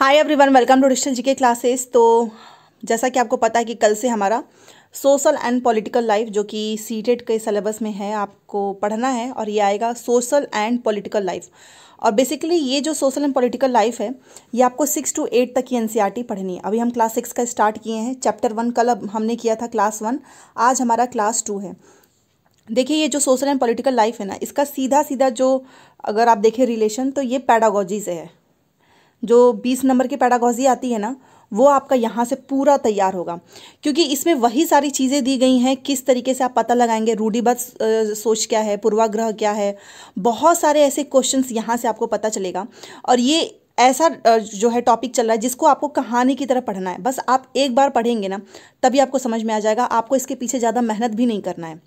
hi everyone welcome to distal G K classes तो जैसा कि आपको पता है कि कल से हमारा सोशल एंड पॉलिटिकल लाइफ जो कि सीटेट के सिलेबस में है आपको पढ़ना है और ये आएगा सोशल एंड पॉलिटिकल लाइफ और बेसिकली ये जो सोशल एंड पॉलिटिकल लाइफ है ये आपको सिक्स टू एट तक की एन e पढ़नी है अभी हम क्लास सिक्स का स्टार्ट किए हैं चैप्टर वन कल अब हमने किया था क्लास वन आज हमारा क्लास टू है देखिए ये जो सोशल एंड पॉलिटिकल लाइफ है ना इसका सीधा सीधा जो अगर आप देखें रिलेशन तो ये पैडागोजी से है जो बीस नंबर की पैडागॉजी आती है ना वो आपका यहाँ से पूरा तैयार होगा क्योंकि इसमें वही सारी चीज़ें दी गई हैं किस तरीके से आप पता लगाएंगे रूढ़ीबद्ध सोच क्या है पूर्वाग्रह क्या है बहुत सारे ऐसे क्वेश्चंस यहाँ से आपको पता चलेगा और ये ऐसा जो है टॉपिक चल रहा है जिसको आपको कहानी की तरह पढ़ना है बस आप एक बार पढ़ेंगे ना तभी आपको समझ में आ जाएगा आपको इसके पीछे ज़्यादा मेहनत भी नहीं करना है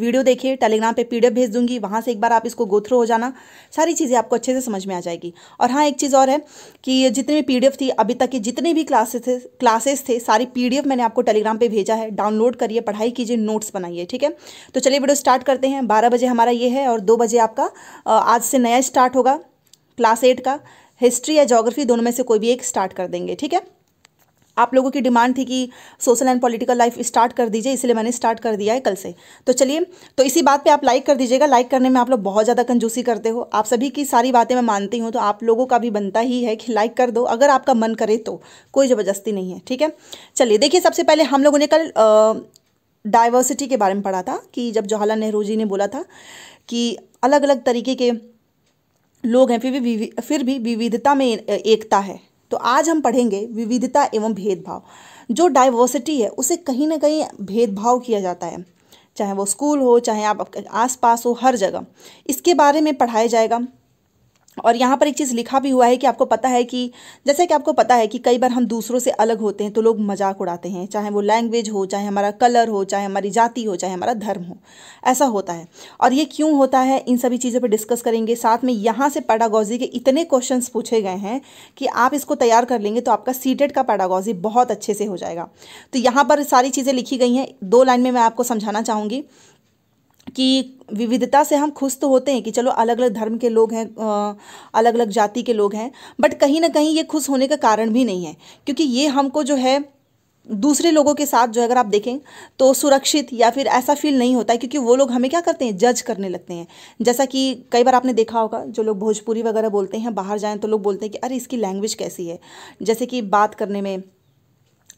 वीडियो देखिए टेलीग्राम पे पीडीएफ भेज दूंगी वहाँ से एक बार आप इसको गोथ्रो हो जाना सारी चीज़ें आपको अच्छे से समझ में आ जाएगी और हाँ एक चीज़ और है कि जितनी भी पीडीएफ थी अभी तक के जितने भी क्लासेस थे क्लासेस थे सारी पीडीएफ मैंने आपको टेलीग्राम पर भेजा है डाउनलोड करिए पढ़ाई कीजिए नोट्स बनाइए ठीक है तो चलिए वीडियो स्टार्ट करते हैं बारह बजे हमारा ये है और दो बजे आपका आज से नया स्टार्ट होगा क्लास एट का हिस्ट्री या जोग्राफी दोनों में से कोई भी एक स्टार्ट कर देंगे ठीक है आप लोगों की डिमांड थी कि social and political life start कर दीजिए इसलिए मैंने स्टार्ट कर दिया है कल से तो चलिए तो इसी बात पे आप लाइक कर दीजिएगा लाइक करने में आप लोग बहुत ज़्यादा कंजूसी करते हो आप सभी की सारी बातें मैं मानती हूँ तो आप लोगों का भी बनता ही है कि लाइक कर दो अगर आपका मन करे तो कोई ज़बरदस्ती नहीं है ठीक है चलिए देखिए सबसे पहले हम लोगों ने कल डाइवर्सिटी के बारे में पढ़ा था कि जब जवाहरलाल नेहरू जी ने बोला था कि अलग अलग तरीके के लोग हैं फिर भी फिर भी विविधता में एकता है तो आज हम पढ़ेंगे विविधता एवं भेदभाव जो डाइवर्सिटी है उसे कहीं ना कहीं भेदभाव किया जाता है चाहे वो स्कूल हो चाहे आप आस पास हो हर जगह इसके बारे में पढ़ाया जाएगा और यहाँ पर एक चीज़ लिखा भी हुआ है कि आपको पता है कि जैसे कि आपको पता है कि कई बार हम दूसरों से अलग होते हैं तो लोग मजाक उड़ाते हैं चाहे वो लैंग्वेज हो चाहे हमारा कलर हो चाहे हमारी जाति हो चाहे हमारा धर्म हो ऐसा होता है और ये क्यों होता है इन सभी चीज़ों पर डिस्कस करेंगे साथ में यहाँ से पैडागॉजी के इतने क्वेश्चन पूछे गए हैं कि आप इसको तैयार कर लेंगे तो आपका सीटेड का पैडागॉजी बहुत अच्छे से हो जाएगा तो यहाँ पर सारी चीज़ें लिखी गई हैं दो लाइन में मैं आपको समझाना चाहूँगी कि विविधता से हम खुश तो होते हैं कि चलो अलग अलग धर्म के लोग हैं अलग अलग जाति के लोग हैं बट कहीं ना कहीं ये खुश होने का कारण भी नहीं है क्योंकि ये हमको जो है दूसरे लोगों के साथ जो अगर आप देखें तो सुरक्षित या फिर ऐसा फील नहीं होता है क्योंकि वो लोग हमें क्या करते हैं जज करने लगते हैं जैसा कि कई बार आपने देखा होगा जो लोग भोजपुरी वगैरह बोलते हैं बाहर जाएं तो लोग बोलते हैं कि अरे इसकी लैंग्वेज कैसी है जैसे कि बात करने में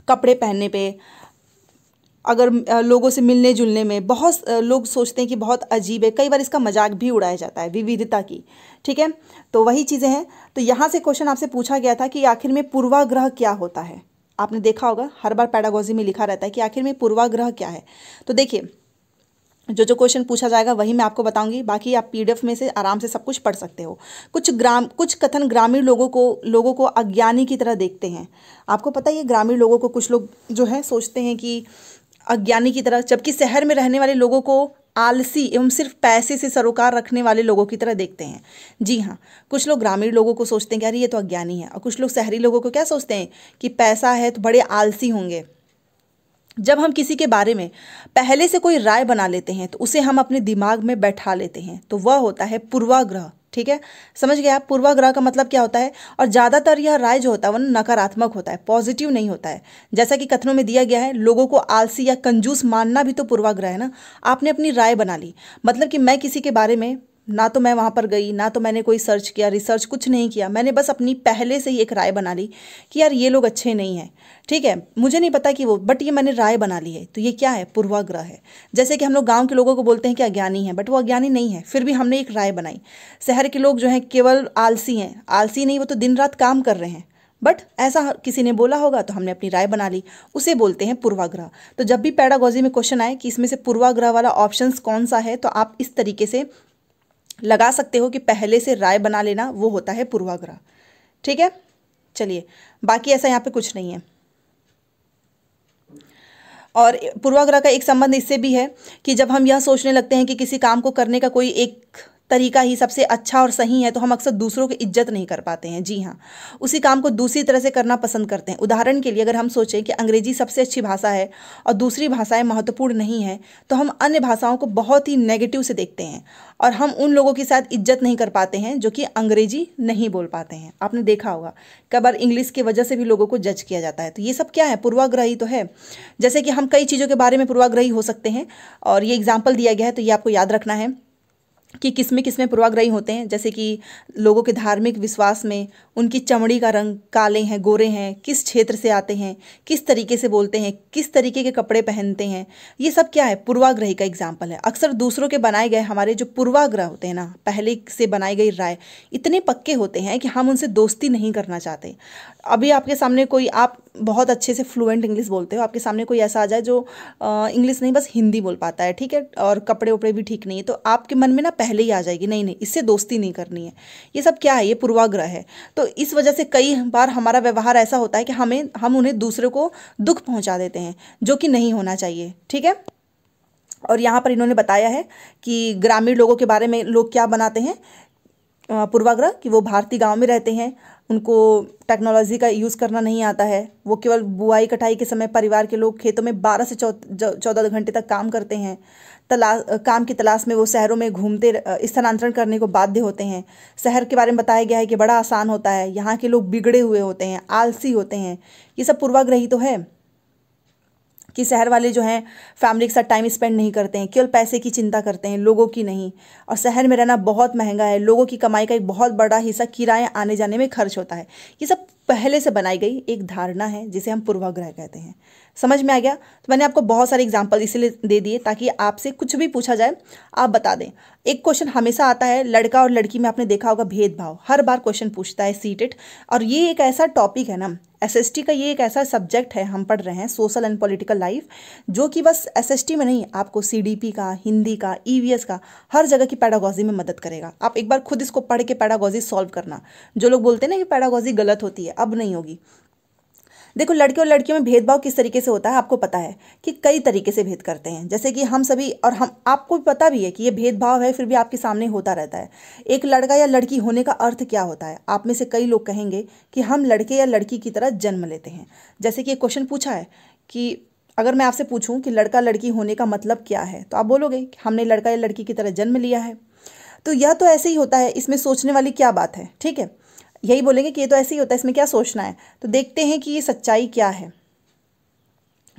कपड़े पहनने पर अगर लोगों से मिलने जुलने में बहुत लोग सोचते हैं कि बहुत अजीब है कई बार इसका मजाक भी उड़ाया जाता है विविधता की ठीक है तो वही चीज़ें हैं तो यहाँ से क्वेश्चन आपसे पूछा गया था कि आखिर में पूर्वाग्रह क्या होता है आपने देखा होगा हर बार पैडागोजी में लिखा रहता है कि आखिर में पूर्वाग्रह क्या है तो देखिए जो जो क्वेश्चन पूछा जाएगा वही मैं आपको बताऊंगी बाकी आप पीडीएफ में से आराम से सब कुछ पढ़ सकते हो कुछ ग्राम कुछ कथन ग्रामीण लोगों को लोगों को अज्ञानी की तरह देखते हैं आपको पता है ग्रामीण लोगों को कुछ लोग जो है सोचते हैं कि अज्ञानी की तरह जबकि शहर में रहने वाले लोगों को आलसी एवं सिर्फ पैसे से सरोकार रखने वाले लोगों की तरह देखते हैं जी हाँ कुछ लोग ग्रामीण लोगों को सोचते हैं कि अरे ये तो अज्ञानी है और कुछ लोग शहरी लोगों को क्या सोचते हैं कि पैसा है तो बड़े आलसी होंगे जब हम किसी के बारे में पहले से कोई राय बना लेते हैं तो उसे हम अपने दिमाग में बैठा लेते हैं तो वह होता है पूर्वाग्रह ठीक है समझ गया आप पूर्वाग्रह का मतलब क्या होता है और ज़्यादातर यह राय जो होता है वह नकारात्मक होता है पॉजिटिव नहीं होता है जैसा कि कथनों में दिया गया है लोगों को आलसी या कंजूस मानना भी तो पूर्वाग्रह है ना आपने अपनी राय बना ली मतलब कि मैं किसी के बारे में ना तो मैं वहाँ पर गई ना तो मैंने कोई सर्च किया रिसर्च कुछ नहीं किया मैंने बस अपनी पहले से ही एक राय बना ली कि यार ये लोग अच्छे नहीं हैं ठीक है मुझे नहीं पता कि वो बट ये मैंने राय बना ली है तो ये क्या है पूर्वाग्रह है जैसे कि हम लोग गाँव के लोगों को बोलते हैं कि अज्ञानी है बट वो अज्ञानी नहीं है फिर भी हमने एक राय बनाई शहर के लोग जो हैं केवल आलसी हैं आलसी नहीं वो तो दिन रात काम कर रहे हैं बट ऐसा किसी ने बोला होगा तो हमने अपनी राय बना ली उसे बोलते हैं पूर्वाग्रह तो जब भी पैडागोजी में क्वेश्चन आए कि इसमें से पूर्वाग्रह वाला ऑप्शंस कौन सा है तो आप इस तरीके से लगा सकते हो कि पहले से राय बना लेना वो होता है पूर्वाग्रह ठीक है चलिए बाकी ऐसा यहाँ पे कुछ नहीं है और पूर्वाग्रह का एक संबंध इससे भी है कि जब हम यह सोचने लगते हैं कि किसी काम को करने का कोई एक तरीका ही सबसे अच्छा और सही है तो हम अक्सर दूसरों की इज्जत नहीं कर पाते हैं जी हाँ उसी काम को दूसरी तरह से करना पसंद करते हैं उदाहरण के लिए अगर हम सोचें कि अंग्रेजी सबसे अच्छी भाषा है और दूसरी भाषाएं महत्वपूर्ण नहीं है तो हम अन्य भाषाओं को बहुत ही नेगेटिव से देखते हैं और हम उन लोगों के साथ इज्जत नहीं कर पाते हैं जो कि अंग्रेजी नहीं बोल पाते हैं आपने देखा होगा कई बार इंग्लिश की वजह से भी लोगों को जज किया जाता है तो ये सब क्या है पूर्वाग्रही तो है जैसे कि हम कई चीज़ों के बारे में पूर्वाग्रही हो सकते हैं और ये एग्जाम्पल दिया गया है तो ये आपको याद रखना है कि किसमें किसमें पूर्वाग्रही होते हैं जैसे कि लोगों के धार्मिक विश्वास में उनकी चमड़ी का रंग काले हैं गोरे हैं किस क्षेत्र से आते हैं किस तरीके से बोलते हैं किस तरीके के कपड़े पहनते हैं ये सब क्या है पूर्वाग्रही का एग्जाम्पल है अक्सर दूसरों के बनाए गए हमारे जो पूर्वाग्रह होते हैं ना पहले से बनाई गई राय इतने पक्के होते हैं कि हम उनसे दोस्ती नहीं करना चाहते अभी आपके सामने कोई आप बहुत अच्छे से फ्लुएंट इंग्लिश बोलते हो आपके सामने कोई ऐसा आ जाए जो इंग्लिश नहीं बस हिंदी बोल पाता है ठीक है और कपड़े उपड़े भी ठीक नहीं है तो आपके मन में ना पहले ही आ जाएगी नहीं नहीं इससे दोस्ती नहीं करनी है ये सब क्या है ये पूर्वाग्रह है तो इस वजह से कई बार हमारा व्यवहार ऐसा होता है कि हमें हम उन्हें दूसरे को दुख पहुँचा देते हैं जो कि नहीं होना चाहिए ठीक है और यहाँ पर इन्होंने बताया है कि ग्रामीण लोगों के बारे में लोग क्या बनाते हैं पूर्वाग्रह कि वो भारतीय गांव में रहते हैं उनको टेक्नोलॉजी का यूज़ करना नहीं आता है वो केवल बुआई कटाई के समय परिवार के लोग खेतों में बारह से चौदह घंटे तक काम करते हैं तलाश काम की तलाश में वो शहरों में घूमते स्थानांतरण करने को बाध्य होते हैं शहर के बारे में बताया गया है कि बड़ा आसान होता है यहाँ के लोग बिगड़े हुए होते हैं आलसी होते हैं ये सब पूर्वाग्रही तो है कि शहर वाले जो हैं फैमिली के साथ टाइम स्पेंड नहीं करते हैं केवल पैसे की चिंता करते हैं लोगों की नहीं और शहर में रहना बहुत महंगा है लोगों की कमाई का एक बहुत बड़ा हिस्सा किराए आने जाने में खर्च होता है ये सब पहले से बनाई गई एक धारणा है जिसे हम पूर्वाग्रह कहते हैं समझ में आ गया तो मैंने आपको बहुत सारे एग्जाम्पल इसीलिए दे दिए ताकि आपसे कुछ भी पूछा जाए आप बता दें एक क्वेश्चन हमेशा आता है लड़का और लड़की में आपने देखा होगा भेदभाव हर बार क्वेश्चन पूछता है सीटेट और ये एक ऐसा टॉपिक है ना एसएसटी का ये एक ऐसा सब्जेक्ट है हम पढ़ रहे हैं सोशल एंड पॉलिटिकल लाइफ जो कि बस एसएसटी में नहीं आपको सीडीपी का हिंदी का ईवीएस e का हर जगह की पैडागोजी में मदद करेगा आप एक बार खुद इसको पढ़ के पैडागोजी सॉल्व करना जो लोग बोलते हैं ना कि पैडागोजी गलत होती है अब नहीं होगी देखो लड़के और लड़कियों में भेदभाव किस तरीके से होता है आपको पता है कि कई तरीके से भेद करते हैं जैसे कि हम सभी और हम आपको भी पता भी है कि ये भेदभाव है फिर भी आपके सामने होता रहता है एक लड़का या लड़की होने का अर्थ क्या होता है आप में से कई लोग कहेंगे कि हम लड़के या लड़की की तरह जन्म लेते हैं जैसे कि एक क्वेश्चन पूछा है कि अगर मैं आपसे पूछूं कि लड़का लड़की होने का मतलब क्या है तो आप बोलोगे कि हमने लड़का या लड़की की तरह जन्म लिया है तो यह तो ऐसे ही होता है इसमें सोचने वाली क्या बात है ठीक है यही बोलेंगे कि ये तो ऐसे ही होता है इसमें क्या सोचना है तो देखते हैं कि ये सच्चाई क्या है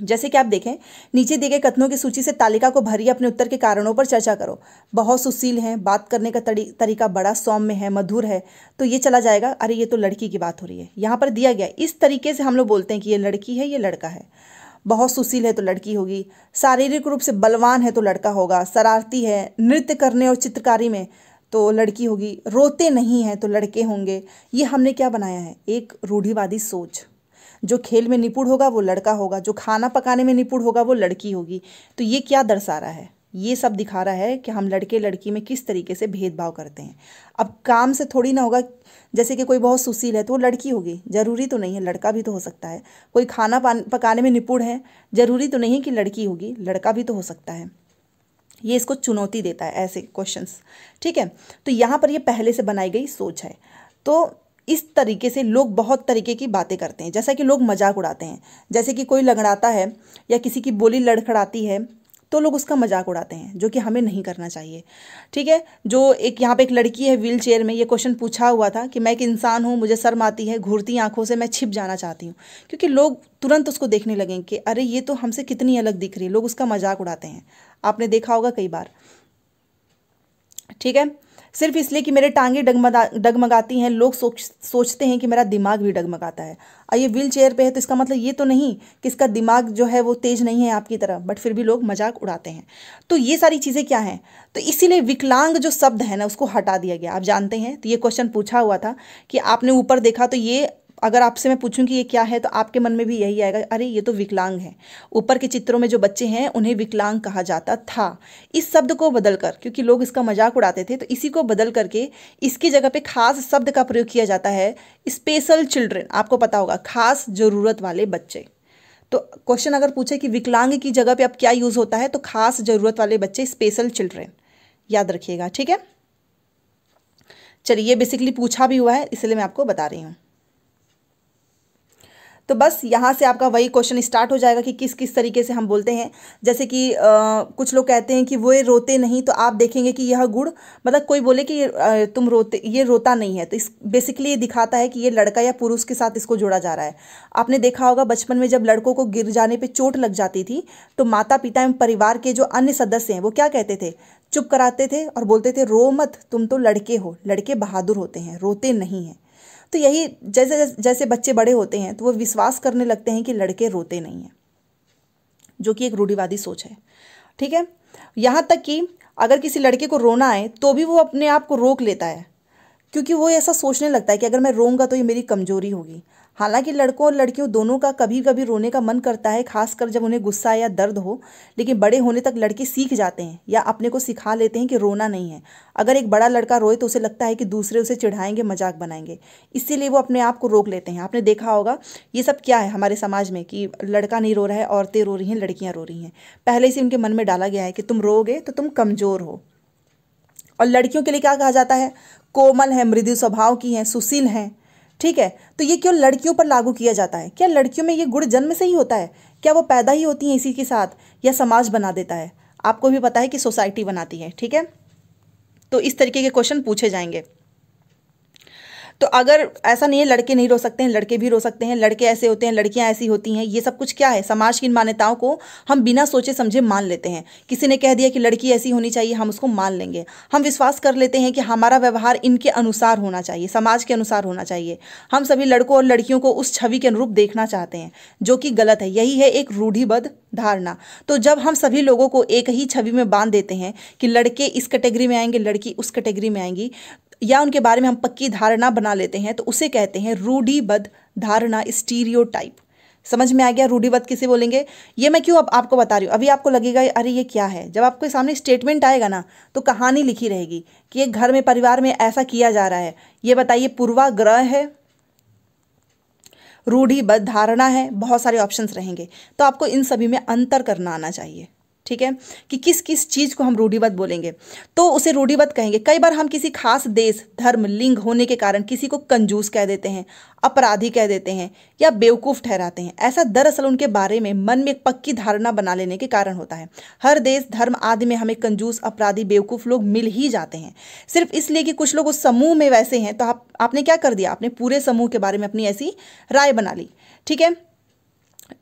जैसे कि आप देखें नीचे दिए गए कथनों की सूची से तालिका को भरिए अपने उत्तर के कारणों पर चर्चा करो बहुत सुशील हैं बात करने का तरीका बड़ा सौम्य है मधुर है तो ये चला जाएगा अरे ये तो लड़की की बात हो रही है यहाँ पर दिया गया इस तरीके से हम लोग बोलते हैं कि ये लड़की है ये लड़का है बहुत सुशील है तो लड़की होगी शारीरिक रूप से बलवान है तो लड़का होगा शरारती है नृत्य करने और चित्रकारी में तो लड़की होगी रोते नहीं हैं तो लड़के होंगे ये हमने क्या बनाया है एक रूढ़िवादी सोच जो खेल में निपुण होगा वो लड़का होगा जो खाना पकाने में निपुण होगा वो लड़की होगी तो ये क्या दर्शा रहा है ये सब दिखा रहा है कि हम लड़के लड़की में किस तरीके से भेदभाव करते हैं अब काम से थोड़ी ना होगा जैसे कि कोई बहुत सुशील है तो वो लड़की होगी ज़रूरी तो नहीं है लड़का भी तो हो सकता है कोई खाना पकाने में निपुण है ज़रूरी तो नहीं है कि लड़की होगी लड़का भी तो हो सकता है ये इसको चुनौती देता है ऐसे क्वेश्चन ठीक है तो यहाँ पर ये पहले से बनाई गई सोच है तो इस तरीके से लोग बहुत तरीके की बातें करते हैं जैसा कि लोग मजाक उड़ाते हैं जैसे कि कोई लगड़ाता है या किसी की बोली लड़खड़ाती है तो लोग उसका मजाक उड़ाते हैं जो कि हमें नहीं करना चाहिए ठीक है जो एक यहाँ पे एक लड़की है व्हील चेयर में ये क्वेश्चन पूछा हुआ था कि मैं एक इंसान हूँ मुझे शर्म आती है घूरती आंखों से मैं छिप जाना चाहती हूँ क्योंकि लोग तुरंत उसको देखने लगेंगे कि अरे ये तो हमसे कितनी अलग दिख रही है लोग उसका मजाक उड़ाते हैं आपने देखा होगा कई बार ठीक है सिर्फ इसलिए कि मेरे टांगे डगमगा डगमगाती हैं लोग सोच सोचते हैं कि मेरा दिमाग भी डगमगाता है और ये व्हील चेयर पर है तो इसका मतलब ये तो नहीं कि इसका दिमाग जो है वो तेज नहीं है आपकी तरह बट फिर भी लोग मजाक उड़ाते हैं तो ये सारी चीज़ें क्या हैं तो इसीलिए विकलांग जो शब्द है ना उसको हटा दिया गया आप जानते हैं तो ये क्वेश्चन पूछा हुआ था कि आपने ऊपर देखा तो ये अगर आपसे मैं पूछूं कि ये क्या है तो आपके मन में भी यही आएगा अरे ये तो विकलांग है ऊपर के चित्रों में जो बच्चे हैं उन्हें विकलांग कहा जाता था इस शब्द को बदल कर क्योंकि लोग इसका मजाक उड़ाते थे तो इसी को बदल करके इसकी जगह पे खास शब्द का प्रयोग किया जाता है स्पेशल चिल्ड्रेन आपको पता होगा खास ज़रूरत वाले बच्चे तो क्वेश्चन अगर पूछे कि विकलांग की जगह पे अब क्या यूज़ होता है तो खास ज़रूरत वाले बच्चे स्पेशल चिल्ड्रेन याद रखिएगा ठीक है चलिए ये बेसिकली पूछा भी हुआ है इसलिए मैं आपको बता रही हूँ तो बस यहाँ से आपका वही क्वेश्चन स्टार्ट हो जाएगा कि किस किस तरीके से हम बोलते हैं जैसे कि आ, कुछ लोग कहते हैं कि वो ये रोते नहीं तो आप देखेंगे कि यह गुड़ मतलब कोई बोले कि ये तुम रोते ये रोता नहीं है तो इस बेसिकली ये दिखाता है कि ये लड़का या पुरुष के साथ इसको जोड़ा जा रहा है आपने देखा होगा बचपन में जब लड़कों को गिर जाने पर चोट लग जाती थी तो माता पिता एवं परिवार के जो अन्य सदस्य हैं वो क्या कहते थे चुप कराते थे और बोलते थे रो मत तुम तो लड़के हो लड़के बहादुर होते हैं रोते नहीं हैं तो यही जैसे जैसे बच्चे बड़े होते हैं तो वो विश्वास करने लगते हैं कि लड़के रोते नहीं हैं जो कि एक रूढ़िवादी सोच है ठीक है यहाँ तक कि अगर किसी लड़के को रोना है तो भी वो अपने आप को रोक लेता है क्योंकि वो ऐसा सोचने लगता है कि अगर मैं रोऊंगा तो ये मेरी कमजोरी होगी हालांकि लड़कों और लड़कियों दोनों का कभी कभी रोने का मन करता है खासकर जब उन्हें गुस्सा या दर्द हो लेकिन बड़े होने तक लड़के सीख जाते हैं या अपने को सिखा लेते हैं कि रोना नहीं है अगर एक बड़ा लड़का रोए तो उसे लगता है कि दूसरे उसे चिढ़ाएंगे मजाक बनाएंगे इसीलिए वो अपने आप को रोक लेते हैं आपने देखा होगा ये सब क्या है हमारे समाज में कि लड़का नहीं रो रहा है औरतें रो रही हैं लड़कियाँ रो रही हैं पहले से उनके मन में डाला गया है कि तुम रोगे तो तुम कमज़ोर हो और लड़कियों के लिए क्या कहा जाता है कोमल है मृदु स्वभाव की हैं सुशील हैं ठीक है तो ये क्यों लड़कियों पर लागू किया जाता है क्या लड़कियों में ये गुण जन्म से ही होता है क्या वो पैदा ही होती हैं इसी के साथ या समाज बना देता है आपको भी पता है कि सोसाइटी बनाती है ठीक है तो इस तरीके के क्वेश्चन पूछे जाएंगे तो अगर ऐसा नहीं है लड़के नहीं रो सकते हैं लड़के भी रो सकते हैं लड़के ऐसे होते हैं लड़कियाँ ऐसी होती हैं ये सब कुछ क्या है समाज की इन मान्यताओं को हम बिना सोचे समझे मान लेते हैं किसी ने कह दिया कि लड़की ऐसी होनी चाहिए हम उसको मान लेंगे हम विश्वास कर लेते हैं कि हमारा व्यवहार इनके अनुसार होना चाहिए समाज के अनुसार होना चाहिए हम सभी लड़कों और लड़कियों को उस छवि के अनुरूप देखना चाहते हैं जो कि गलत है यही है एक रूढ़िबद्ध धारणा तो जब हम सभी लोगों को एक ही छवि में बांध देते हैं कि लड़के इस कैटेगरी में आएंगे लड़की उस कैटेगरी में आएंगी या उनके बारे में हम पक्की धारणा बना लेते हैं तो उसे कहते हैं रूढ़ीबद्ध धारणा स्टीरियो समझ में आ गया रूढ़ीबद्ध किसे बोलेंगे ये मैं क्यों अब आपको बता रही हूँ अभी आपको लगेगा अरे ये क्या है जब आपके सामने स्टेटमेंट आएगा ना तो कहानी लिखी रहेगी कि ये घर में परिवार में ऐसा किया जा रहा है ये बताइए पूर्वाग्रह है रूढ़ीबद्ध धारणा है बहुत सारे ऑप्शंस रहेंगे तो आपको इन सभी में अंतर करना आना चाहिए ठीक है कि किस किस चीज़ को हम रूढ़िवत बोलेंगे तो उसे रूढ़िवत कहेंगे कई बार हम किसी खास देश धर्म लिंग होने के कारण किसी को कंजूस कह देते हैं अपराधी कह देते हैं या बेवकूफ़ ठहराते हैं ऐसा दरअसल उनके बारे में मन में एक पक्की धारणा बना लेने के कारण होता है हर देश धर्म आदि में हमें कंजूस अपराधी बेवकूफ़ लोग मिल ही जाते हैं सिर्फ इसलिए कि कुछ लोग उस समूह में वैसे हैं तो आप आपने क्या कर दिया आपने पूरे समूह के बारे में अपनी ऐसी राय बना ली ठीक है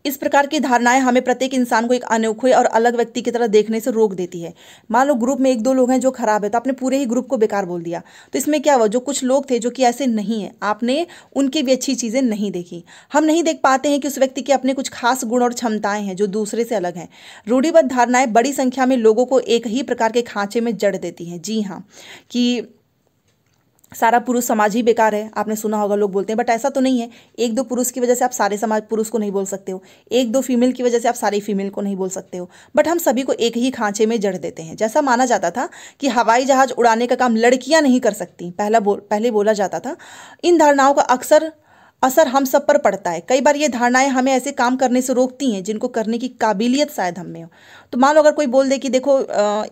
इस प्रकार की धारणाएं हमें प्रत्येक इंसान को एक अनोखे और अलग व्यक्ति की तरह देखने से रोक देती है मान लो ग्रुप में एक दो लोग हैं जो खराब है तो आपने पूरे ही ग्रुप को बेकार बोल दिया तो इसमें क्या हुआ जो कुछ लोग थे जो कि ऐसे नहीं है आपने उनकी भी अच्छी चीज़ें नहीं देखी हम नहीं देख पाते हैं कि उस व्यक्ति के अपने कुछ खास गुण और क्षमताएं हैं जो दूसरे से अलग हैं रूढ़ीबद्ध धारणाएं बड़ी संख्या में लोगों को एक ही प्रकार के खांचे में जड़ देती हैं जी हाँ कि सारा पुरुष समाज ही बेकार है आपने सुना होगा लोग बोलते हैं बट ऐसा तो नहीं है एक दो पुरुष की वजह से आप सारे समाज पुरुष को नहीं बोल सकते हो एक दो फीमेल की वजह से आप सारी फीमेल को नहीं बोल सकते हो बट हम सभी को एक ही खांचे में जड़ देते हैं जैसा माना जाता था कि हवाई जहाज उड़ाने का काम लड़कियाँ नहीं कर सकती पहला बोल पहले बोला जाता था इन धारणाओं का अक्सर असर हम सब पर पड़ता है कई बार ये धारणाएं हमें ऐसे काम करने से रोकती हैं जिनको करने की काबिलियत शायद हम में हो तो मान लो अगर कोई बोल दे कि देखो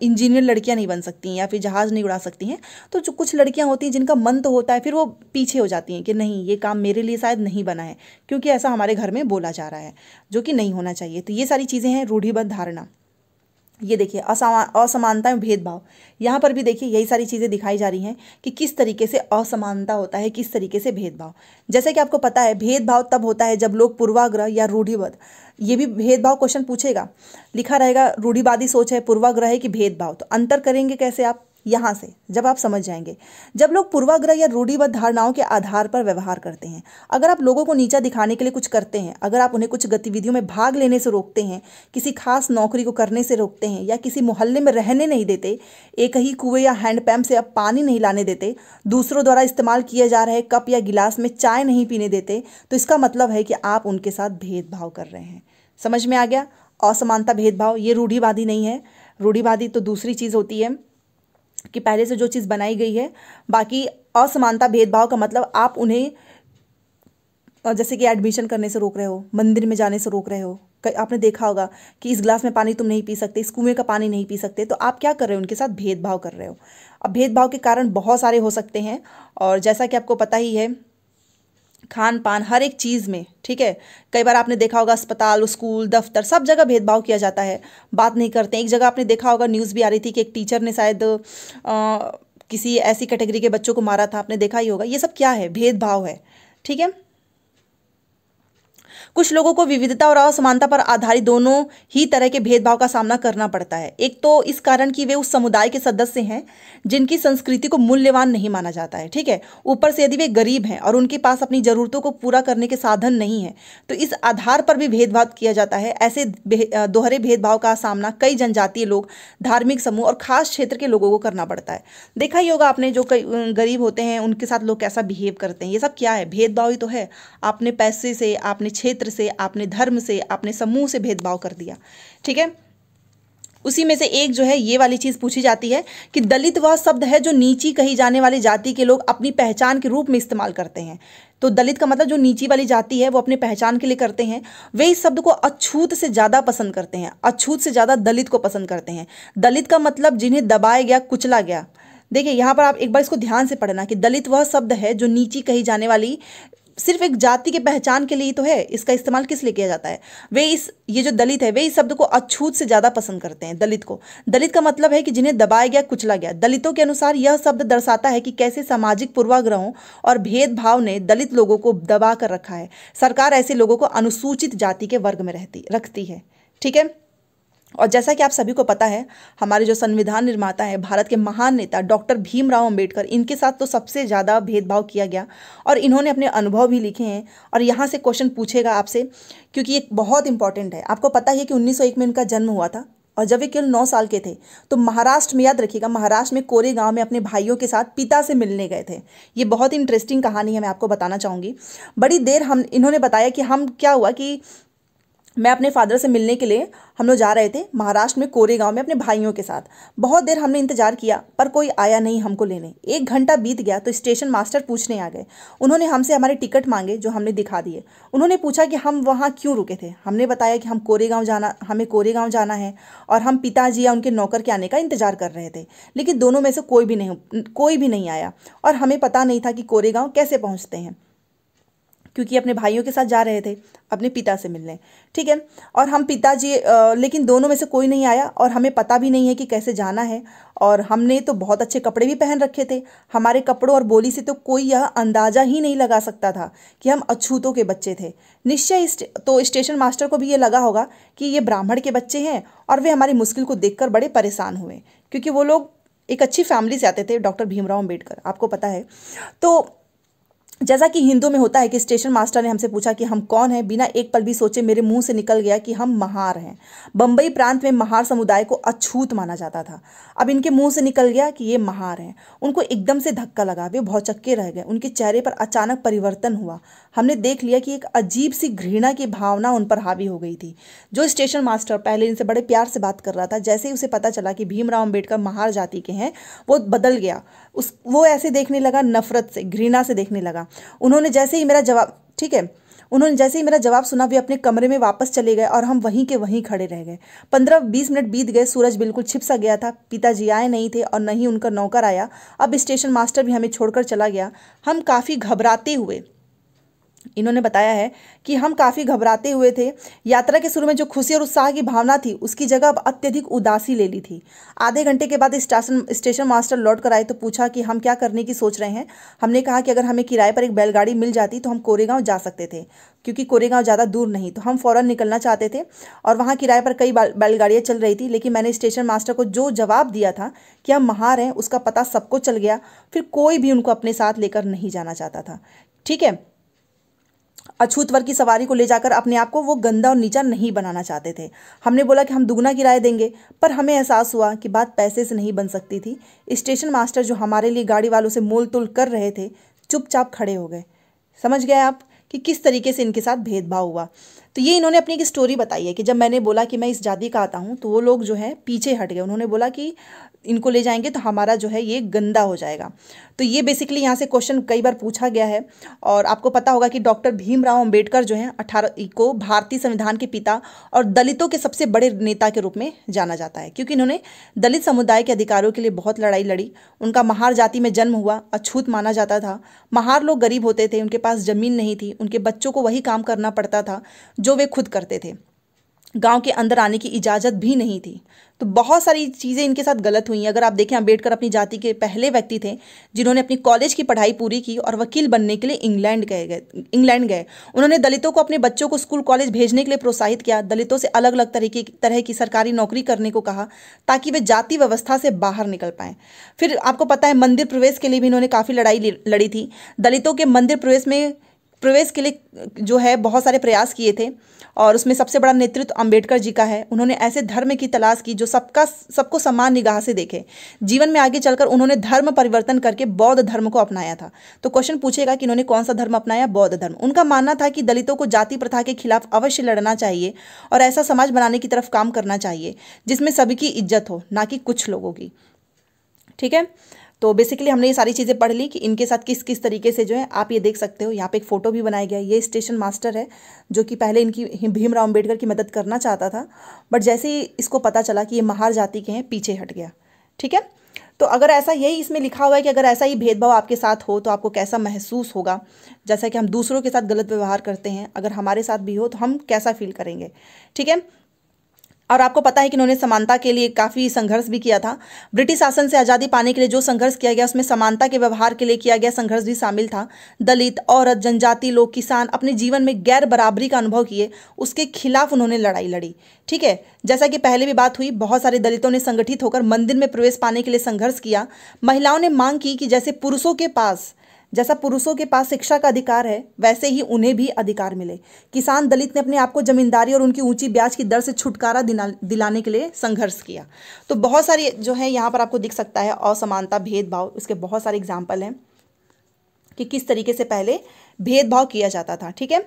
इंजीनियर लड़कियां नहीं बन सकती हैं या फिर जहाज़ नहीं उड़ा सकती हैं तो जो कुछ लड़कियां होती हैं जिनका मन तो होता है फिर वो पीछे हो जाती हैं कि नहीं ये काम मेरे लिए शायद नहीं बना है क्योंकि ऐसा हमारे घर में बोला जा रहा है जो कि नहीं होना चाहिए तो ये सारी चीज़ें हैं रूढ़िबद्ध धारणा ये देखिए असमान असमानता में भेदभाव यहाँ पर भी देखिए यही सारी चीज़ें दिखाई जा रही हैं कि किस तरीके से असमानता होता है किस तरीके से भेदभाव जैसे कि आपको पता है भेदभाव तब होता है जब लोग पूर्वाग्रह या रूढ़िवध ये भी भेदभाव क्वेश्चन पूछेगा लिखा रहेगा रूढ़िवादी सोच है पूर्वाग्रह है कि भेदभाव तो अंतर करेंगे कैसे आप यहाँ से जब आप समझ जाएंगे जब लोग पूर्वाग्रह या रूढ़िबद्ध धारणाओं के आधार पर व्यवहार करते हैं अगर आप लोगों को नीचा दिखाने के लिए कुछ करते हैं अगर आप उन्हें कुछ गतिविधियों में भाग लेने से रोकते हैं किसी खास नौकरी को करने से रोकते हैं या किसी मोहल्ले में रहने नहीं देते एक ही कुएं या हैंडपम्प से आप पानी नहीं लाने देते दूसरों द्वारा इस्तेमाल किए जा रहे कप या गिलास में चाय नहीं पीने देते तो इसका मतलब है कि आप उनके साथ भेदभाव कर रहे हैं समझ में आ गया असमानता भेदभाव ये रूढ़ीवादी नहीं है रूढ़ीवादी तो दूसरी चीज़ होती है कि पहले से जो चीज़ बनाई गई है बाकी असमानता भेदभाव का मतलब आप उन्हें जैसे कि एडमिशन करने से रोक रहे हो मंदिर में जाने से रोक रहे हो आपने देखा होगा कि इस ग्लास में पानी तुम नहीं पी सकते इस कुएं का पानी नहीं पी सकते तो आप क्या कर रहे हो उनके साथ भेदभाव कर रहे हो अब भेदभाव के कारण बहुत सारे हो सकते हैं और जैसा कि आपको पता ही है खान पान हर एक चीज़ में ठीक है कई बार आपने देखा होगा अस्पताल स्कूल दफ्तर सब जगह भेदभाव किया जाता है बात नहीं करते एक जगह आपने देखा होगा न्यूज़ भी आ रही थी कि एक टीचर ने शायद किसी ऐसी कैटेगरी के बच्चों को मारा था आपने देखा ही होगा ये सब क्या है भेदभाव है ठीक है कुछ लोगों को विविधता और असमानता पर आधारित दोनों ही तरह के भेदभाव का सामना करना पड़ता है एक तो इस कारण कि वे उस समुदाय के सदस्य हैं जिनकी संस्कृति को मूल्यवान नहीं माना जाता है ठीक है ऊपर से यदि वे गरीब हैं और उनके पास अपनी ज़रूरतों को पूरा करने के साधन नहीं है तो इस आधार पर भी भेदभाव किया जाता है ऐसे दोहरे भेदभाव का सामना कई जनजातीय लोग धार्मिक समूह और खास क्षेत्र के लोगों को करना पड़ता है देखा ही होगा आपने जो गरीब होते हैं उनके साथ लोग कैसा बिहेव करते हैं ये सब क्या है भेदभाव ही तो है आपने पैसे से आपने क्षेत्र क्षेत्र से आपने धर्म से आपने समूह से भेदभाव कर दिया ठीक है उसी में से एक जो है ये वाली चीज़ पूछी जाती है कि दलित वह शब्द है जो नीची कही जाने वाली जाति के लोग अपनी पहचान के रूप में इस्तेमाल करते हैं तो दलित का मतलब जो नीची वाली जाति है वो अपने पहचान के लिए करते हैं वे इस शब्द को अछूत से ज़्यादा पसंद करते हैं अछूत से ज़्यादा दलित को पसंद करते हैं दलित का मतलब जिन्हें दबाया गया कुचला गया देखिए यहाँ पर आप एक बार इसको ध्यान से पढ़ना कि दलित वह शब्द है जो नीची कही जाने वाली सिर्फ एक जाति के पहचान के लिए तो है इसका इस्तेमाल किस लिए किया जाता है वे इस ये जो दलित है वे इस शब्द को अछूत से ज़्यादा पसंद करते हैं दलित को दलित का मतलब है कि जिन्हें दबाया गया कुचला गया दलितों के अनुसार यह शब्द दर्शाता है कि कैसे सामाजिक पूर्वाग्रहों और भेदभाव ने दलित लोगों को दबा कर रखा है सरकार ऐसे लोगों को अनुसूचित जाति के वर्ग में रहती रखती है ठीक है और जैसा कि आप सभी को पता है हमारे जो संविधान निर्माता हैं भारत के महान नेता डॉक्टर भीमराव अंबेडकर इनके साथ तो सबसे ज़्यादा भेदभाव किया गया और इन्होंने अपने अनुभव भी लिखे हैं और यहाँ से क्वेश्चन पूछेगा आपसे क्योंकि ये बहुत इंपॉर्टेंट है आपको पता ही है कि 1901 में इनका जन्म हुआ था और जब वे केवल नौ साल के थे तो महाराष्ट्र में याद रखिएगा महाराष्ट्र में कोरे गांव में अपने भाइयों के साथ पिता से मिलने गए थे ये बहुत इंटरेस्टिंग कहानी है मैं आपको बताना चाहूँगी बड़ी देर हम इन्होंने बताया कि हम क्या हुआ कि मैं अपने फादर से मिलने के लिए हम लोग जा रहे थे महाराष्ट्र में कोरे गांव में अपने भाइयों के साथ बहुत देर हमने इंतजार किया पर कोई आया नहीं हमको लेने एक घंटा बीत गया तो स्टेशन मास्टर पूछने आ गए उन्होंने हमसे हमारे टिकट मांगे जो हमने दिखा दिए उन्होंने पूछा कि हम वहाँ क्यों रुके थे हमने बताया कि हम कोरे जाना हमें कोरे जाना है और हम पिताजी या उनके नौकर के आने का इंतजार कर रहे थे लेकिन दोनों में से कोई भी नहीं कोई भी नहीं आया और हमें पता नहीं था कि कोरे कैसे पहुँचते हैं क्योंकि अपने भाइयों के साथ जा रहे थे अपने पिता से मिलने ठीक है और हम पिताजी लेकिन दोनों में से कोई नहीं आया और हमें पता भी नहीं है कि कैसे जाना है और हमने तो बहुत अच्छे कपड़े भी पहन रखे थे हमारे कपड़ों और बोली से तो कोई यह अंदाज़ा ही नहीं लगा सकता था कि हम अछूतों के बच्चे थे निश्चय तो स्टेशन मास्टर को भी ये लगा होगा कि ये ब्राह्मण के बच्चे हैं और वे हमारी मुश्किल को देखकर बड़े परेशान हुए क्योंकि वो लोग एक अच्छी फैमिली से आते थे डॉक्टर भीमराव अम्बेडकर आपको पता है तो जैसा कि हिंदू में होता है कि स्टेशन मास्टर ने हमसे पूछा कि हम कौन हैं बिना एक पल भी सोचे मेरे मुंह से निकल गया कि हम महार हैं बम्बई प्रांत में महार समुदाय को अछूत माना जाता था अब इनके मुंह से निकल गया कि ये महार हैं उनको एकदम से धक्का लगा वे भौचक्के रह गए उनके चेहरे पर अचानक परिवर्तन हुआ हमने देख लिया कि एक अजीब सी घृणा की भावना उन पर हावी हो गई थी जो स्टेशन मास्टर पहले इनसे बड़े प्यार से बात कर रहा था जैसे ही उसे पता चला कि भीमराव अम्बेडकर महार जाति के हैं वो बदल गया उस वो ऐसे देखने लगा नफरत से घृणा से देखने लगा उन्होंने जैसे ही मेरा जवाब ठीक है उन्होंने जैसे ही मेरा जवाब सुना वे अपने कमरे में वापस चले गए और हम वहीं के वहीं खड़े रह गए पंद्रह बीस मिनट बीत गए सूरज बिल्कुल छिप सा गया था पिताजी आए नहीं थे और न ही उनका नौकर आया अब स्टेशन मास्टर भी हमें छोड़कर चला गया हम काफ़ी घबराते हुए इन्होंने बताया है कि हम काफ़ी घबराते हुए थे यात्रा के शुरू में जो खुशी और उत्साह की भावना थी उसकी जगह अब अत्यधिक उदासी ले ली थी आधे घंटे के बाद स्टेशन स्टेशन मास्टर लौट कर आए तो पूछा कि हम क्या करने की सोच रहे हैं हमने कहा कि अगर हमें किराए पर एक बैलगाड़ी मिल जाती तो हम कोरेगांव जा सकते थे क्योंकि कोरेगांव ज़्यादा दूर नहीं तो हम फ़ौरन निकलना चाहते थे और वहाँ किराए पर कई बैलगाड़ियाँ चल रही थी लेकिन मैंने स्टेशन मास्टर को जो जवाब दिया था कि हम महार हैं उसका पता सबको चल गया फिर कोई भी उनको अपने साथ लेकर नहीं जाना चाहता था ठीक है अछूत वर्ग की सवारी को ले जाकर अपने आप को वो गंदा और नीचा नहीं बनाना चाहते थे हमने बोला कि हम दुगना किराया देंगे पर हमें एहसास हुआ कि बात पैसे से नहीं बन सकती थी स्टेशन मास्टर जो हमारे लिए गाड़ी वालों से मोल तोल कर रहे थे चुपचाप खड़े हो गए समझ गए आप कि किस तरीके से इनके साथ भेदभाव हुआ तो ये इन्होंने अपनी एक स्टोरी बताई है कि जब मैंने बोला कि मैं इस जाति का आता हूँ तो वो लोग जो है पीछे हट गए उन्होंने बोला कि इनको ले जाएंगे तो हमारा जो है ये गंदा हो जाएगा तो ये बेसिकली यहाँ से क्वेश्चन कई बार पूछा गया है और आपको पता होगा कि डॉक्टर भीमराव अंबेडकर जो हैं अठारह को भारतीय संविधान के पिता और दलितों के सबसे बड़े नेता के रूप में जाना जाता है क्योंकि इन्होंने दलित समुदाय के अधिकारों के लिए बहुत लड़ाई लड़ी उनका महार जाति में जन्म हुआ अछूत माना जाता था महार लोग गरीब होते थे उनके पास ज़मीन नहीं थी उनके बच्चों को वही काम करना पड़ता था जो वे खुद करते थे गांव के अंदर आने की इजाज़त भी नहीं थी तो बहुत सारी चीज़ें इनके साथ गलत हुई हैं अगर आप देखें अम्बेडकर अपनी जाति के पहले व्यक्ति थे जिन्होंने अपनी कॉलेज की पढ़ाई पूरी की और वकील बनने के लिए इंग्लैंड गए गए इंग्लैंड गए उन्होंने दलितों को अपने बच्चों को स्कूल कॉलेज भेजने के लिए प्रोत्साहित किया दलितों से अलग अलग तरीके की तरह की सरकारी नौकरी करने को कहा ताकि वे जाति व्यवस्था से बाहर निकल पाएँ फिर आपको पता है मंदिर प्रवेश के लिए भी इन्होंने काफ़ी लड़ाई लड़ी थी दलितों के मंदिर प्रवेश में प्रवेश के लिए जो है बहुत सारे प्रयास किए थे और उसमें सबसे बड़ा नेतृत्व अंबेडकर जी का है उन्होंने ऐसे धर्म की तलाश की जो सबका सबको समान निगाह से देखे जीवन में आगे चलकर उन्होंने धर्म परिवर्तन करके बौद्ध धर्म को अपनाया था तो क्वेश्चन पूछेगा कि इन्होंने कौन सा धर्म अपनाया बौद्ध धर्म उनका मानना था कि दलितों को जाति प्रथा के खिलाफ अवश्य लड़ना चाहिए और ऐसा समाज बनाने की तरफ काम करना चाहिए जिसमें सभी की इज्जत हो ना कि कुछ लोगों की ठीक है तो बेसिकली हमने ये सारी चीज़ें पढ़ ली कि इनके साथ किस किस तरीके से जो है आप ये देख सकते हो यहाँ पे एक फ़ोटो भी बनाया गया ये स्टेशन मास्टर है जो कि पहले इनकी भीमराव अम्बेडकर की मदद करना चाहता था बट जैसे ही इसको पता चला कि ये महार जाति के हैं पीछे हट गया ठीक है तो अगर ऐसा यही इसमें लिखा हुआ है कि अगर ऐसा ही भेदभाव आपके साथ हो तो आपको कैसा महसूस होगा जैसा कि हम दूसरों के साथ गलत व्यवहार करते हैं अगर हमारे साथ भी हो तो हम कैसा फील करेंगे ठीक है और आपको पता है कि इन्होंने समानता के लिए काफ़ी संघर्ष भी किया था ब्रिटिश शासन से आज़ादी पाने के लिए जो संघर्ष किया गया उसमें समानता के व्यवहार के लिए किया गया संघर्ष भी शामिल था दलित औरत जनजाति लोग किसान अपने जीवन में गैर बराबरी का अनुभव किए उसके खिलाफ उन्होंने लड़ाई लड़ी ठीक है जैसा कि पहले भी बात हुई बहुत सारे दलितों ने संगठित होकर मंदिर में प्रवेश पाने के लिए संघर्ष किया महिलाओं ने मांग की कि जैसे पुरुषों के पास जैसा पुरुषों के पास शिक्षा का अधिकार है वैसे ही उन्हें भी अधिकार मिले किसान दलित ने अपने आप को जमींदारी और उनकी ऊंची ब्याज की दर से छुटकारा दिलाने के लिए संघर्ष किया तो बहुत सारी जो है यहाँ पर आपको दिख सकता है असमानता भेदभाव उसके बहुत सारे एग्जाम्पल हैं कि किस तरीके से पहले भेदभाव किया जाता था ठीक है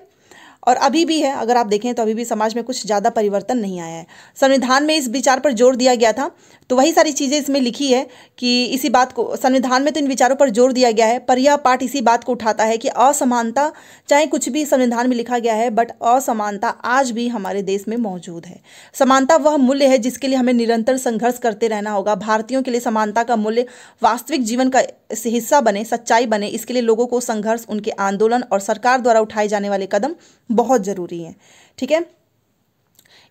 और अभी भी है अगर आप देखें तो अभी भी समाज में कुछ ज़्यादा परिवर्तन नहीं आया है संविधान में इस विचार पर जोर दिया गया था तो वही सारी चीज़ें इसमें लिखी है कि इसी बात को संविधान में तो इन विचारों पर जोर दिया गया है पर यह पाठ इसी बात को उठाता है कि असमानता चाहे कुछ भी संविधान में लिखा गया है बट असमानता आज भी हमारे देश में मौजूद है समानता वह मूल्य है जिसके लिए हमें निरंतर संघर्ष करते रहना होगा भारतीयों के लिए समानता का मूल्य वास्तविक जीवन का हिस्सा बने सच्चाई बने इसके लिए लोगों को संघर्ष उनके आंदोलन और सरकार द्वारा उठाए जाने वाले कदम बहुत ज़रूरी है ठीक है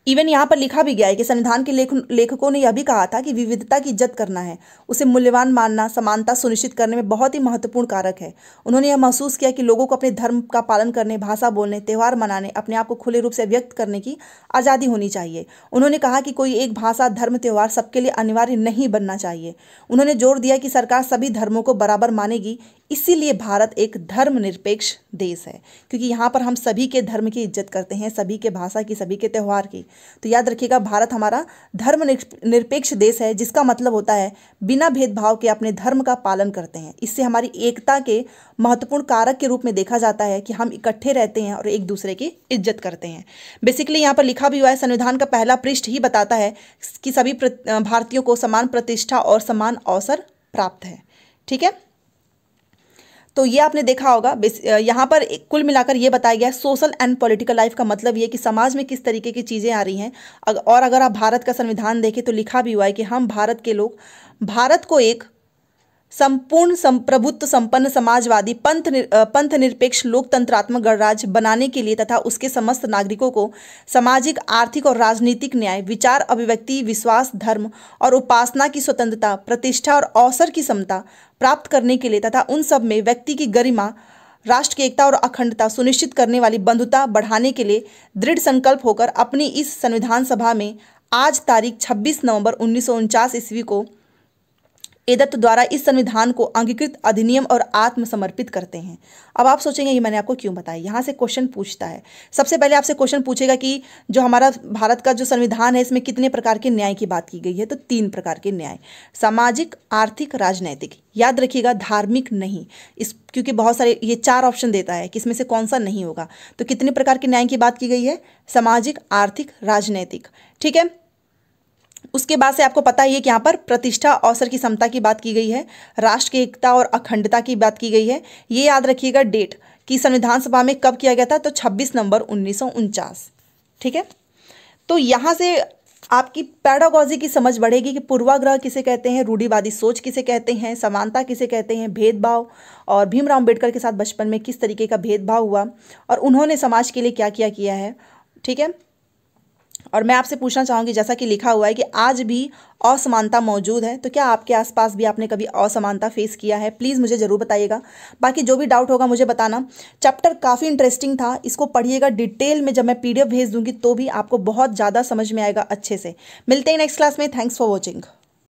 इवन यहाँ पर लिखा भी गया है कि संविधान के लेख लेखकों ने यह भी कहा था कि विविधता की इज्जत करना है उसे मूल्यवान मानना समानता सुनिश्चित करने में बहुत ही महत्वपूर्ण कारक है उन्होंने यह महसूस किया कि लोगों को अपने धर्म का पालन करने भाषा बोलने त्यौहार मनाने अपने आप को खुले रूप से व्यक्त करने की आज़ादी होनी चाहिए उन्होंने कहा कि कोई एक भाषा धर्म त्यौहार सबके लिए अनिवार्य नहीं बनना चाहिए उन्होंने जोर दिया कि सरकार सभी धर्मों को बराबर मानेगी इसीलिए भारत एक धर्मनिरपेक्ष देश है क्योंकि यहाँ पर हम सभी के धर्म की इज्जत करते हैं सभी के भाषा की सभी के त्यौहार की तो याद रखिएगा भारत हमारा धर्म निरपेक्ष देश है जिसका मतलब होता है बिना भेदभाव के अपने धर्म का पालन करते हैं इससे हमारी एकता के महत्वपूर्ण कारक के रूप में देखा जाता है कि हम इकट्ठे रहते हैं और एक दूसरे की इज्जत करते हैं बेसिकली यहाँ पर लिखा भी हुआ है संविधान का पहला पृष्ठ ही बताता है कि सभी भारतीयों को समान प्रतिष्ठा और समान अवसर प्राप्त है ठीक है तो ये आपने देखा होगा यहाँ पर कुल मिलाकर ये बताया गया है सोशल एंड पॉलिटिकल लाइफ का मतलब ये कि समाज में किस तरीके की चीज़ें आ रही हैं और अगर आप भारत का संविधान देखें तो लिखा भी हुआ है कि हम भारत के लोग भारत को एक संपूर्ण संप्रभुत्व संपन्न समाजवादी पंथ निर, पंथ निरपेक्ष लोकतंत्रात्मक गणराज्य बनाने के लिए तथा उसके समस्त नागरिकों को सामाजिक आर्थिक और राजनीतिक न्याय विचार अभिव्यक्ति विश्वास धर्म और उपासना की स्वतंत्रता प्रतिष्ठा और अवसर की समता प्राप्त करने के लिए तथा उन सब में व्यक्ति की गरिमा राष्ट्र की एकता और अखंडता सुनिश्चित करने वाली बंधुता बढ़ाने के लिए दृढ़ संकल्प होकर अपनी इस संविधान सभा में आज तारीख 26 नवंबर उन्नीस ईस्वी को एदत्त द्वारा इस संविधान को अंगीकृत अधिनियम और आत्मसमर्पित करते हैं अब आप सोचेंगे ये मैंने आपको क्यों बताया यहाँ से क्वेश्चन पूछता है सबसे पहले आपसे क्वेश्चन पूछेगा कि जो हमारा भारत का जो संविधान है इसमें कितने प्रकार के न्याय की बात की गई है तो तीन प्रकार के न्याय सामाजिक आर्थिक राजनैतिक याद रखिएगा धार्मिक नहीं इस क्योंकि बहुत सारे ये चार ऑप्शन देता है कि इसमें से कौन सा नहीं होगा तो कितने प्रकार के न्याय की बात की गई है सामाजिक आर्थिक राजनैतिक ठीक है उसके बाद से आपको पता ही है कि यहाँ पर प्रतिष्ठा अवसर की समता की बात की गई है राष्ट्र की एकता और अखंडता की बात की गई है ये याद रखिएगा डेट कि संविधान सभा में कब किया गया था तो छब्बीस नवंबर उन्नीस ठीक है तो यहाँ से आपकी पैडागॉजी की समझ बढ़ेगी कि पूर्वाग्रह किसे कहते हैं रूढ़ीवादी सोच किसे कहते हैं समानता किसे कहते हैं भेदभाव और भीमराव अम्बेडकर के साथ बचपन में किस तरीके का भेदभाव हुआ और उन्होंने समाज के लिए क्या क्या किया है ठीक है और मैं आपसे पूछना चाहूँगी जैसा कि लिखा हुआ है कि आज भी असमानता मौजूद है तो क्या आपके आसपास भी आपने कभी असमानता फेस किया है प्लीज़ मुझे ज़रूर बताइएगा बाकी जो भी डाउट होगा मुझे बताना चैप्टर काफ़ी इंटरेस्टिंग था इसको पढ़िएगा डिटेल में जब मैं पीडीएफ भेज दूँगी तो भी आपको बहुत ज़्यादा समझ में आएगा अच्छे से मिलते हैं नेक्स्ट क्लास में थैंक्स फॉर वॉचिंग